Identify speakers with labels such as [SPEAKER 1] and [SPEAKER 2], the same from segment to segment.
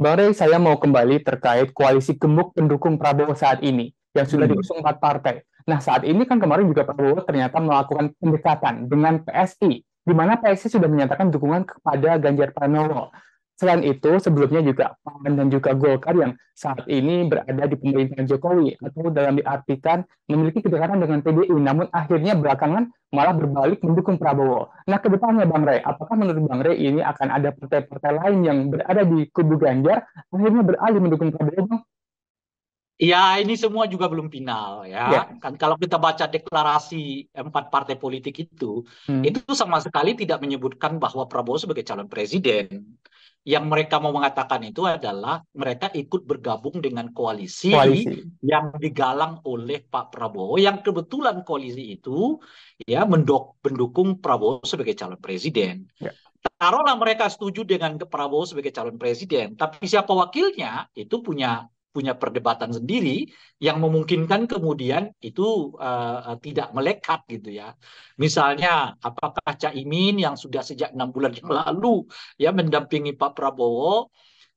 [SPEAKER 1] Bang Rey, saya mau kembali terkait koalisi gemuk pendukung Prabowo saat ini yang sudah hmm. diusung empat partai. Nah saat ini kan kemarin juga Prabowo ternyata melakukan pendekatan dengan PSI, di mana PSI sudah menyatakan dukungan kepada Ganjar Pranowo. Selain itu, sebelumnya juga PAN dan juga Golkar yang saat ini berada di pemerintahan Jokowi atau dalam diartikan memiliki kedekatan dengan PDI, namun akhirnya belakangan malah berbalik mendukung Prabowo. Nah, ke depannya Bang Rey, apakah menurut Bang Rey ini akan ada partai-partai lain yang berada di kubu Ganjar akhirnya beralih mendukung Prabowo, Bang? Ya, ini semua juga belum final ya. ya. Kan kalau kita baca deklarasi empat partai politik itu, hmm. itu sama sekali tidak menyebutkan bahwa Prabowo sebagai calon presiden yang mereka mau mengatakan itu adalah mereka ikut bergabung dengan koalisi, koalisi yang digalang oleh Pak Prabowo yang kebetulan koalisi itu ya mendok, mendukung Prabowo sebagai calon presiden. Ya. Taruhlah mereka setuju dengan Prabowo sebagai calon presiden, tapi siapa wakilnya itu punya punya perdebatan sendiri yang memungkinkan kemudian itu uh, tidak melekat gitu ya. Misalnya apakah Caimin yang sudah sejak enam bulan yang lalu ya mendampingi Pak Prabowo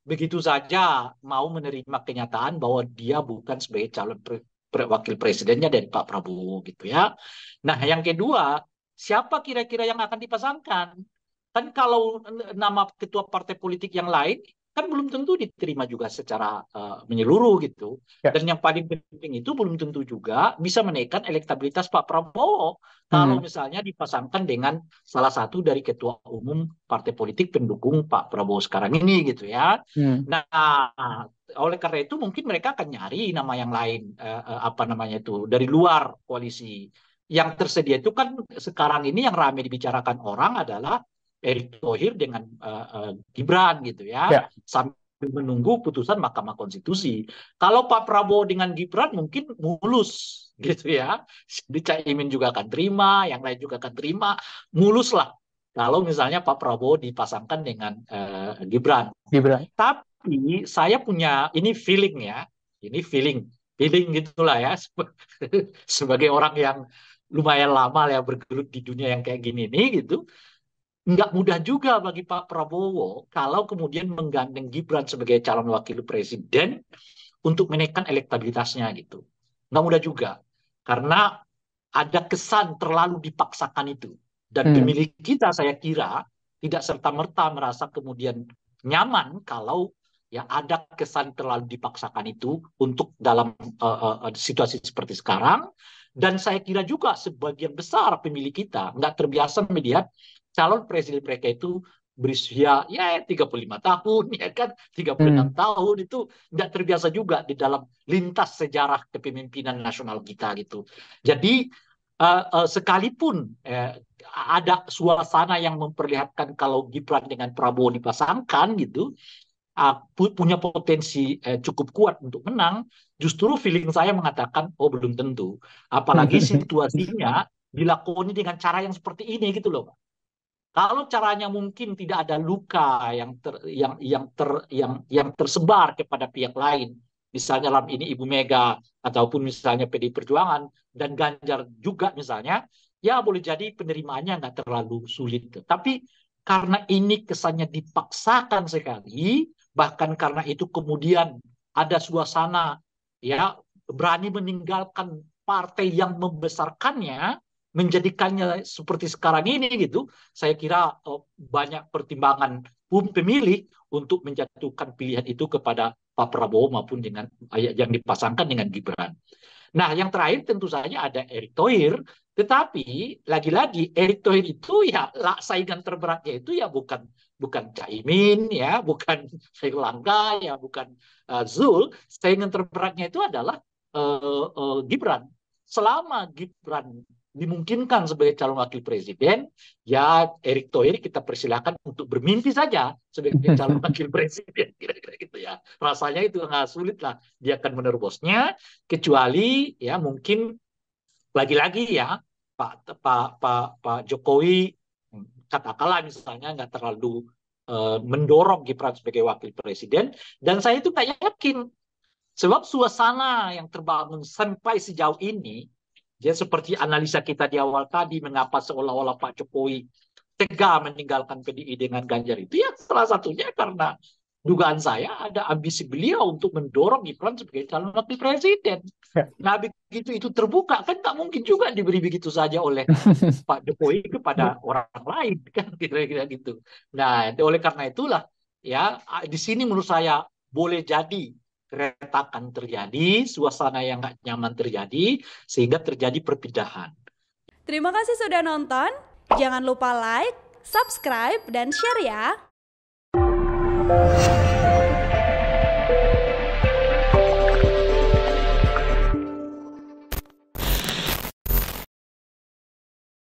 [SPEAKER 1] begitu saja mau menerima kenyataan bahwa dia bukan sebagai calon pre pre wakil presidennya dari Pak Prabowo gitu ya. Nah yang kedua siapa kira-kira yang akan dipasangkan? Kan kalau nama ketua partai politik yang lain kan belum tentu diterima juga secara uh, menyeluruh gitu. Ya. Dan yang paling penting itu belum tentu juga bisa menaikkan elektabilitas Pak Prabowo hmm. kalau misalnya dipasangkan dengan salah satu dari ketua umum partai politik pendukung Pak Prabowo sekarang ini gitu ya. Hmm. Nah, oleh karena itu mungkin mereka akan nyari nama yang lain uh, apa namanya itu dari luar koalisi yang tersedia itu kan sekarang ini yang ramai dibicarakan orang adalah Erick Thohir dengan uh, uh, Gibran gitu ya. ya. Sambil menunggu putusan Mahkamah Konstitusi. Kalau Pak Prabowo dengan Gibran mungkin mulus gitu ya. Jadi Imin juga akan terima, yang lain juga akan terima, mulus lah. Kalau misalnya Pak Prabowo dipasangkan dengan uh, Gibran. Gibran. Tapi saya punya ini feeling ya, ini feeling, feeling gitulah ya sebagai orang yang lumayan lama ya bergelut di dunia yang kayak gini nih gitu nggak mudah juga bagi Pak Prabowo kalau kemudian menggandeng Gibran sebagai calon wakil presiden untuk menaikkan elektabilitasnya gitu. Nggak mudah juga karena ada kesan terlalu dipaksakan itu dan hmm. pemilih kita saya kira tidak serta merta merasa kemudian nyaman kalau ya ada kesan terlalu dipaksakan itu untuk dalam uh, uh, situasi seperti sekarang dan saya kira juga sebagian besar pemilih kita nggak terbiasa melihat calon presiden mereka itu berusia ya 35 tahun ya kan 36 hmm. tahun itu tidak terbiasa juga di dalam lintas sejarah kepemimpinan nasional kita gitu. Jadi uh, uh, sekalipun uh, ada suasana yang memperlihatkan kalau Gibran dengan Prabowo dipasangkan gitu uh, punya potensi uh, cukup kuat untuk menang, justru feeling saya mengatakan oh belum tentu. Apalagi situasinya dilakoni dengan cara yang seperti ini gitu loh. Kalau caranya mungkin tidak ada luka yang ter, yang yang ter, yang yang tersebar kepada pihak lain, misalnya dalam ini Ibu Mega ataupun misalnya PD Perjuangan dan Ganjar juga misalnya, ya boleh jadi penerimaannya nggak terlalu sulit. Tapi karena ini kesannya dipaksakan sekali, bahkan karena itu kemudian ada suasana ya berani meninggalkan partai yang membesarkannya, menjadikannya seperti sekarang ini gitu, saya kira oh, banyak pertimbangan pun pemilih untuk menjatuhkan pilihan itu kepada Pak Prabowo maupun dengan eh, yang dipasangkan dengan Gibran. Nah, yang terakhir tentu saja ada Erick Thohir, tetapi lagi-lagi Erick Thohir itu ya saingan terberatnya itu ya bukan bukan Caimin ya, bukan Sri ya, bukan uh, Zul, saingan terberatnya itu adalah uh, uh, Gibran. Selama Gibran dimungkinkan sebagai calon wakil presiden, ya Erick Thohir kita persilahkan untuk bermimpi saja sebagai calon wakil presiden, kira-kira gitu ya. Rasanya itu nggak sulit lah, dia akan menerobosnya, kecuali ya mungkin lagi-lagi ya Pak Pak Pak Pak Jokowi hmm, katakanlah misalnya nggak terlalu uh, mendorong Gibran sebagai wakil presiden, dan saya itu nggak yakin Sebab suasana yang terbangun sampai sejauh ini Ya seperti analisa kita di awal tadi mengapa seolah-olah Pak Jokowi tega meninggalkan PDI dengan Ganjar itu ya salah satunya karena dugaan saya ada ambisi beliau untuk mendorong Gibran sebagai calon wakil presiden. Nah begitu itu terbuka kan tak mungkin juga diberi begitu saja oleh Pak Jokowi kepada orang lain kan kira-kira gitu. Nah oleh karena itulah ya di sini menurut saya boleh jadi retakan terjadi, suasana yang nggak nyaman terjadi, sehingga terjadi perpindahan. Terima kasih sudah nonton. Jangan lupa like, subscribe, dan share ya.